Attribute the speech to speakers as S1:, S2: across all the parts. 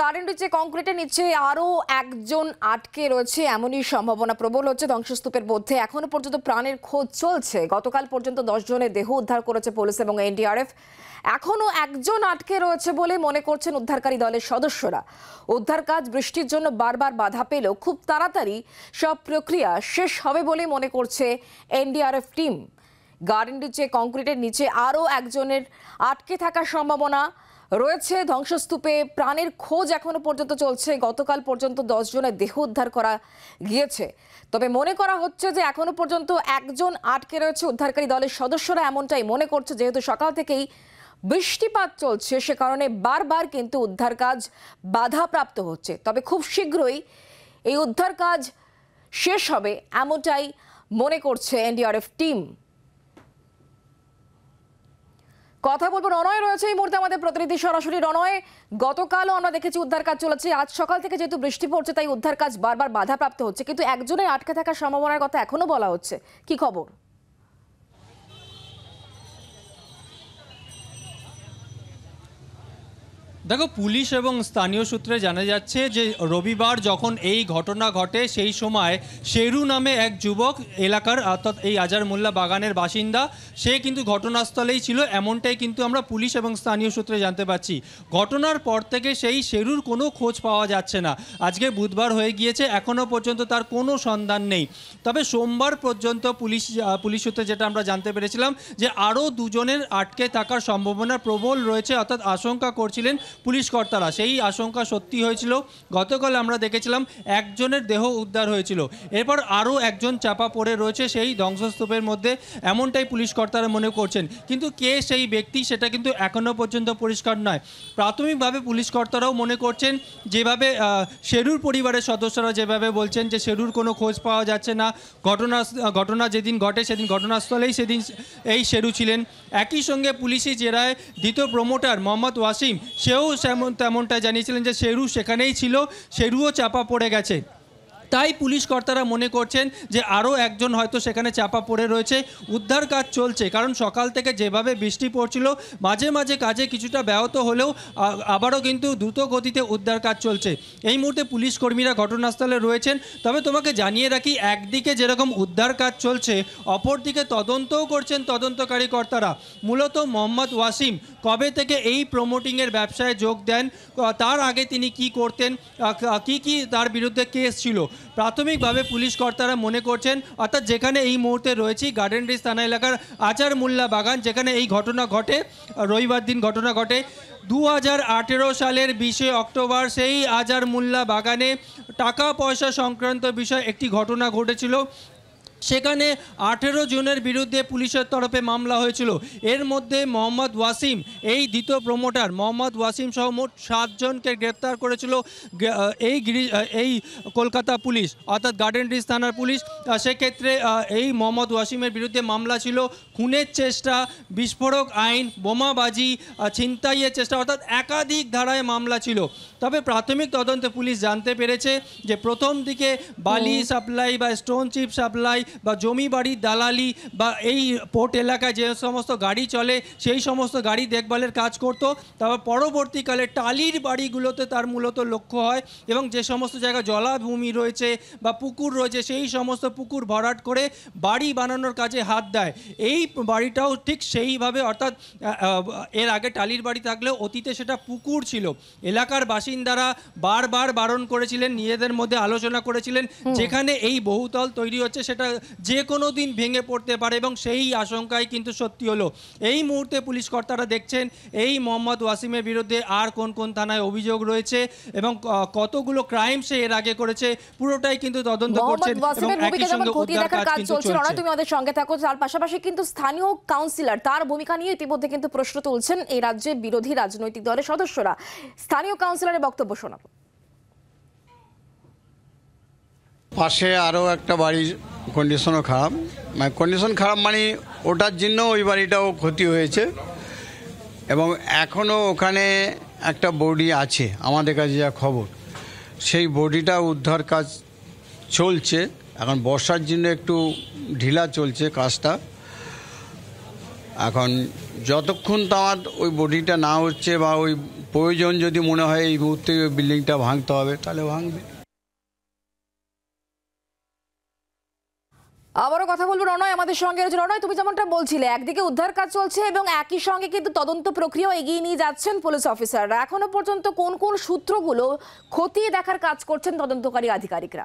S1: গার্ডেনের যে কংক্রিটের নিচে আরও একজন আটকে রয়েছে এমনই সম্ভাবনা প্রবল হচ্ছে ধ্বংসস্তূপের মধ্যে এখনও পর্যন্ত প্রাণের খোঁজ চলছে গতকাল পর্যন্ত জনের দেহ উদ্ধার করেছে পুলিশ এবং এনডিআরএফ এখনও একজন আটকে রয়েছে বলে মনে করছেন উদ্ধারকারী দলের সদস্যরা উদ্ধার কাজ বৃষ্টির জন্য বারবার বাধা পেলেও খুব তাড়াতাড়ি সব প্রক্রিয়া শেষ হবে বলে মনে করছে এনডিআরএফ টিম গার্ডেনটির যে কংক্রিটের নিচে আরও একজনের আটকে থাকার সম্ভাবনা রয়েছে ধ্বংসস্তূপে প্রাণের খোঁজ এখনো পর্যন্ত চলছে গতকাল পর্যন্ত দশ জনের দেহ উদ্ধার করা গিয়েছে তবে মনে করা হচ্ছে যে এখনো পর্যন্ত একজন আটকে রয়েছে উদ্ধারকারী দলের সদস্যরা এমনটাই মনে করছে যেহেতু সকাল থেকেই বৃষ্টিপাত চলছে সে কারণে বারবার কিন্তু উদ্ধার কাজ বাধাপ্রাপ্ত হচ্ছে তবে খুব শীঘ্রই এই উদ্ধার কাজ শেষ হবে এমনটাই মনে করছে এনডিআরএফ টিম কথা বলবো রনয় রয়েছে এই মুহূর্তে আমাদের প্রতিনিধি সরাসরি রনয় গতকালও আমরা দেখেছি উদ্ধার কাজ চলেছে আজ সকাল থেকে যেহেতু বৃষ্টি পড়ছে তাই উদ্ধার কাজ বারবার বাধাপ্রাপ্ত হচ্ছে কিন্তু একজনে আটকে থাকার সম্ভাবনার কথা এখনো বলা হচ্ছে কি খবর
S2: দেখো পুলিশ এবং স্থানীয় সূত্রে জানা যাচ্ছে যে রবিবার যখন এই ঘটনা ঘটে সেই সময় শেরু নামে এক যুবক এলাকার অর্থাৎ এই আজার মোল্লা বাগানের বাসিন্দা সে কিন্তু ঘটনাস্থলেই ছিল এমনটাই কিন্তু আমরা পুলিশ এবং স্থানীয় সূত্রে জানতে পারছি ঘটনার পর থেকে সেই শেরুর কোনো খোঁজ পাওয়া যাচ্ছে না আজকে বুধবার হয়ে গিয়েছে এখনও পর্যন্ত তার কোনো সন্ধান নেই তবে সোমবার পর্যন্ত পুলিশ পুলিশ সূত্রে যেটা আমরা জানতে পেরেছিলাম যে আরও দুজনের আটকে থাকার সম্ভাবনা প্রবল রয়েছে অর্থাৎ আশঙ্কা করছিলেন পুলিশ কর্তারা সেই আশঙ্কা সত্যি হয়েছিল গতকাল আমরা দেখেছিলাম একজনের দেহ উদ্ধার হয়েছিল এরপর আরও একজন চাপা পড়ে রয়েছে সেই ধ্বংসস্তূপের মধ্যে এমনটাই পুলিশ কর্তারা মনে করছেন কিন্তু কে সেই ব্যক্তি সেটা কিন্তু এখনও পর্যন্ত পরিষ্কার নয় প্রাথমিকভাবে পুলিশ কর্তারাও মনে করছেন যেভাবে শেরুর পরিবারের সদস্যরা যেভাবে বলছেন যে শেরুর কোনো খোঁজ পাওয়া যাচ্ছে না ঘটনা ঘটনা যেদিন ঘটে সেদিন ঘটনাস্থলেই সেদিন এই শেরু ছিলেন একই সঙ্গে পুলিশি জেরায় দ্বিতীয় প্রমোটার মোহাম্মদ ওয়াসিম সেও এমন তেমনটা জানিয়েছিলেন যে শেরু সেখানেই ছিল শেরুও চাপা পড়ে গেছে তাই পুলিশ কর্তারা মনে করছেন যে আরও একজন হয়তো সেখানে চাপা পড়ে রয়েছে উদ্ধার কাজ চলছে কারণ সকাল থেকে যেভাবে বৃষ্টি পড়ছিল মাঝে মাঝে কাজে কিছুটা ব্যাহত হলেও আবারও কিন্তু দ্রুত গতিতে উদ্ধার কাজ চলছে এই মুহূর্তে পুলিশ কর্মীরা ঘটনাস্থলে রয়েছেন তবে তোমাকে জানিয়ে রাখি একদিকে যেরকম উদ্ধার কাজ চলছে অপরদিকে তদন্তও করছেন তদন্তকারী কর্তারা মূলত মোহাম্মদ ওয়াসিম কবে থেকে এই প্রমোটিংয়ের ব্যবসায় যোগ দেন তার আগে তিনি কি করতেন কি কি তার বিরুদ্ধে কেস ছিল প্রাথমিকভাবে পুলিশ কর্তারা মনে করছেন অর্থাৎ যেখানে এই মুহূর্তে রয়েছি গার্ডেন রিজ থানা এলাকার আচার মোল্লা বাগান যেখানে এই ঘটনা ঘটে রবিবার দিন ঘটনা ঘটে দু সালের বিশে অক্টোবর সেই আজার মোল্লা বাগানে টাকা পয়সা সংক্রান্ত বিষয়ে একটি ঘটনা ঘটেছিল সেখানে আঠেরো জনের বিরুদ্ধে পুলিশের তরফে মামলা হয়েছিল এর মধ্যে মোহাম্মদ ওয়াসিম এই দ্বিতীয় প্রমোটার মোহাম্মদ ওয়াসিম সহ মোট সাতজনকে গ্রেপ্তার করেছিল এই এই কলকাতা পুলিশ অর্থাৎ গার্ডেন ব্রিজ থানার পুলিশ সেক্ষেত্রে এই মোহাম্মদ ওয়াসিমের বিরুদ্ধে মামলা ছিল খুনের চেষ্টা বিস্ফোরক আইন বোমাবাজি ছিনতাইয়ের চেষ্টা অর্থাৎ একাধিক ধারায় মামলা ছিল তবে প্রাথমিক তদন্তে পুলিশ জানতে পেরেছে যে প্রথম দিকে বালি সাপ্লাই বা স্টোন চিপ সাপ্লাই বা জমি বাড়ির দালালি বা এই পোর্ট এলাকায় যে সমস্ত গাড়ি চলে সেই সমস্ত গাড়ি দেখভালের কাজ করত তারপর পরবর্তীকালে টালির বাড়িগুলোতে তার মূলত লক্ষ্য হয় এবং যে সমস্ত জায়গায় জলাভূমি রয়েছে বা পুকুর রয়েছে সেই সমস্ত পুকুর ভরাট করে বাড়ি বানানোর কাজে হাত দেয় এই বাড়িটাও ঠিক সেইভাবে অর্থাৎ এর আগে টালির বাড়ি থাকলেও অতীতে সেটা পুকুর ছিল এলাকার বাসিন্দারা বারবার বারণ করেছিলেন নিজেদের মধ্যে আলোচনা করেছিলেন যেখানে এই বহুতল তৈরি হচ্ছে সেটা যে কোনো দিন ভেঙে পড়তে পারে এবং সেই আশঙ্কাই কিন্তু সত্যি হলো এই মুহূর্তে পুলিশ কর্তারা দেখছেন এই মোহাম্মদ ওয়াসিমের বিরুদ্ধে আর কোন কোন থানায় অভিযোগ রয়েছে এবং কতগুলো ক্রাইম সে এর আগে করেছে পুরোটাই কিন্তু তদন্ত করছেন এবং একই সঙ্গে উদ্ধার কাজ কিন্তু চলছে তুমি
S1: আমাদের সঙ্গে থাকো তার পাশাপাশি কিন্তু স্থানীয় কাউন্সিলর তার ভূমিকা নিয়ে ইতিমধ্যে কিন্তু প্রশ্ন তুলছেন এই রাজ্যে বিরোধী রাজনৈতিক দলের সদস্যরা স্থানীয় কাউন্সিলরের বক্তব্য শোনাবো
S2: পাশে আরও একটা বাড়ি কন্ডিশনও খারাপ মানে কন্ডিশন খারাপ মানে ওটার জন্য ওই বাড়িটাও ক্ষতি হয়েছে এবং এখনও ওখানে একটা বডি আছে আমাদের কাছে যা খবর সেই বডিটা উদ্ধার কাজ চলছে এখন বর্ষার জন্য একটু ঢিলা চলছে কাজটা এখন যতক্ষণ আমার ওই বডিটা না হচ্ছে বা ওই প্রয়োজন যদি মনে হয় এই মুহূর্তে ওই বিল্ডিংটা ভাঙতে হবে তাহলে ভাঙবে
S1: আবারও কথা বলবো রণয় আমাদের সঙ্গে রয়েছে রনয় তুমি যেমনটা বলছিলে একদিকে উদ্ধার কাজ চলছে এবং একই সঙ্গে কিন্তু তদন্ত প্রক্রিয়াও এগিয়ে নিয়ে যাচ্ছেন পুলিশ অফিসাররা এখনো পর্যন্ত কোন কোন সূত্রগুলো খতিয়ে দেখার কাজ করছেন তদন্তকারী আধিকারিকরা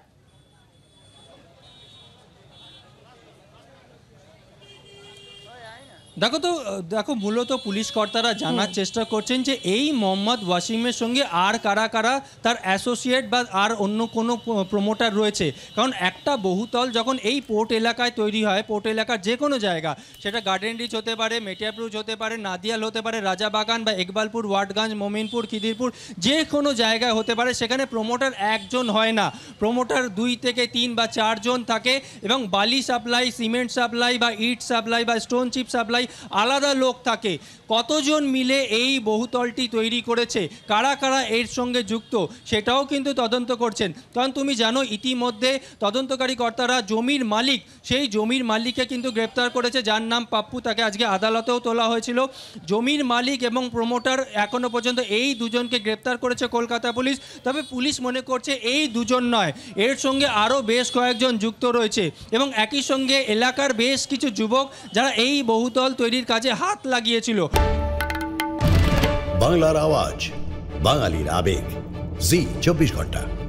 S2: দেখো তো দেখো মূলত পুলিশ কর্তারা জানার চেষ্টা করছেন যে এই মোহাম্মদ ওয়াসিমের সঙ্গে আর কারা কারা তার অ্যাসোসিয়েট বা আর অন্য কোনো প্রমোটার রয়েছে কারণ একটা বহুতল যখন এই পোর্ট এলাকায় তৈরি হয় পোর্ট এলাকার যে কোনো জায়গা সেটা গার্ডেন রিচ হতে পারে মেটিয়াপ্রুজ হতে পারে নাদিয়াল হতে পারে রাজাবাগান বা ইকবালপুর ওয়ার্ডগঞ্জ মোমিনপুর খিদিরপুর যে কোনো জায়গায় হতে পারে সেখানে প্রমোটার একজন হয় না প্রমোটার দুই থেকে তিন বা চারজন থাকে এবং বালি সাপ্লাই সিমেন্ট সাপ্লাই বা ইট সাপ্লাই বা স্টোন চিপ সাপ্লাই মাথায় আলাদা লোক থাকে কতজন মিলে এই বহুতলটি তৈরি করেছে কারা কারা এর সঙ্গে যুক্ত সেটাও কিন্তু তদন্ত করছেন কারণ তুমি জানো ইতিমধ্যে তদন্তকারী কর্তারা জমির মালিক সেই জমির মালিককে কিন্তু গ্রেপ্তার করেছে যার নাম পাপ্পু তাকে আজকে আদালতেও তোলা হয়েছিল জমির মালিক এবং প্রমোটার এখনও পর্যন্ত এই দুজনকে গ্রেপ্তার করেছে কলকাতা পুলিশ তবে পুলিশ মনে করছে এই দুজন নয় এর সঙ্গে আরও বেশ কয়েকজন যুক্ত রয়েছে এবং একই সঙ্গে এলাকার বেশ কিছু যুবক যারা এই বহুতল মহল তৈরির কাজে হাত লাগিয়েছিল বাংলার আওয়াজ বাঙালির আবেগ জি চব্বিশ ঘন্টা